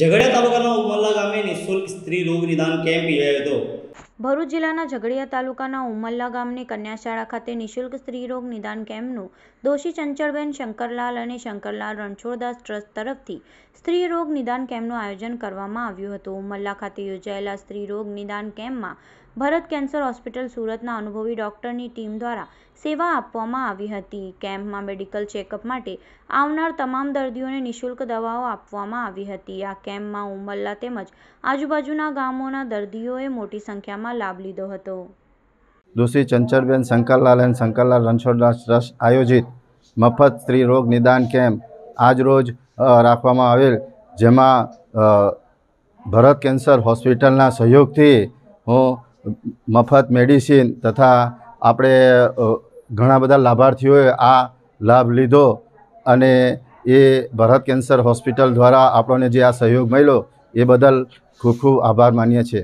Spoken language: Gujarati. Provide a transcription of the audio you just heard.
ઝઘડિયા તાલુકાના ઉમરલા ગામે નિઃશુલ્ક સ્ત્રી રોગ નિદાન કેમ્પ યોજાયો હતો ભરૂચ જિલ્લાના ઝઘડિયા તાલુકાના ઉમરલા ગામની કન્યાશાળા ખાતે નિઃશુલ્ક સ્ત્રી રોગ નિદાન કેમ્પનું દોષી ચંચળબેન શંકરલાલ અને શંકરલાલ રણછોડદાસ ટ્રસ્ટ તરફથી સ્ત્રી રોગ નિદાન કેમ્પનું આયોજન કરવામાં આવ્યું હતું ઉમરલા ખાતે યોજાયેલા સ્ત્રી રોગ નિદાન કેમ્પમાં ભરત કેન્સર હોસ્પિટલ સુરતના અનુભવી ડોક્ટરની ટીમ દ્વારા સેવા આપવામાં આવી હતી કેમ્પમાં મેડિકલ ચેકઅપ માટે આવનાર તમામ દર્દીઓને નિઃશુલ્ક દવાઓ આપવામાં આવી હતી આ કેમ્પમાં ઉમલ્લા તેમજ આજુબાજુના ગામોના દર્દીઓએ મોટી સંખ્યામાં લાભ લીધો હતો દોષી ચંચળબેન શંકરલાલ અને શંકરલાલ રણછોડદાસ ટ્રસ્ટ આયોજિત મફત સ્ત્રી રોગ નિદાન કેમ્પ આજરોજ રાખવામાં આવેલ જેમાં ભરત કેન્સર હોસ્પિટલના સહયોગથી હું મફત મેડિસિન તથા આપણે ઘણા બધા લાભાર્થીઓએ આ લાભ લીધો અને એ ભરત કેન્સર હોસ્પિટલ દ્વારા આપણને જે આ સહયોગ મળ્યો એ બદલ ખૂબ ખૂબ આભાર માનીએ છીએ